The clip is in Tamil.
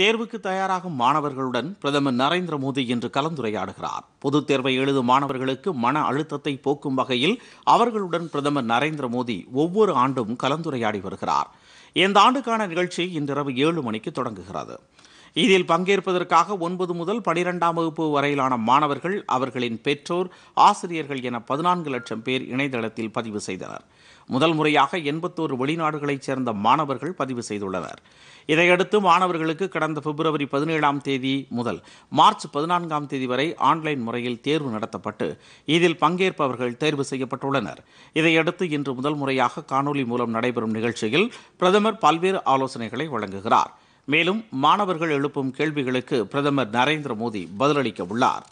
தேர்வுக்கு தயாராகும் மாணவர்களுடன் பிரதமர் நரேந்திர மோடி இன்று கலந்துரையாடுகிறார் பொதுத் தேர்வை எழுதும் மாணவர்களுக்கு மன அழுத்தத்தை போக்கும் வகையில் அவர்களுடன் பிரதமர் நரேந்திர மோடி ஒவ்வொரு ஆண்டும் கலந்துரையாடி வருகிறார் இந்த ஆண்டுக்கான நிகழ்ச்சி இன்றிரவு ஏழு மணிக்கு தொடங்குகிறது இதில் பங்கேற்பதற்காக ஒன்பது முதல் பனிரெண்டாம் வகுப்பு வரையிலான மாணவர்கள் அவர்களின் பெற்றோர் ஆசிரியர்கள் என பதினான்கு லட்சம் பேர் இணையதளத்தில் பதிவு செய்தனர் முதல் முறையாக எண்பத்தோரு வெளிநாடுகளைச் சேர்ந்த மாணவர்கள் பதிவு செய்துள்ளனர் இதையடுத்து மாணவர்களுக்கு கடந்த பிப்ரவரி பதினேழாம் தேதி முதல் மார்ச் பதினான்காம் தேதி வரை ஆன்லைன் முறையில் தேர்வு நடத்தப்பட்டு இதில் பங்கேற்பவர்கள் தேர்வு செய்யப்பட்டுள்ளனர் இதையடுத்து இன்று முதல் முறையாக காணொலி மூலம் நடைபெறும் நிகழ்ச்சியில் பிரதமர் பல்வேறு ஆலோசனைகளை வழங்குகிறார் மேலும் மாணவர்கள் எழுப்பும் கேள்விகளுக்கு பிரதமர் நரேந்திர மோடி பதிலளிக்க உள்ளார்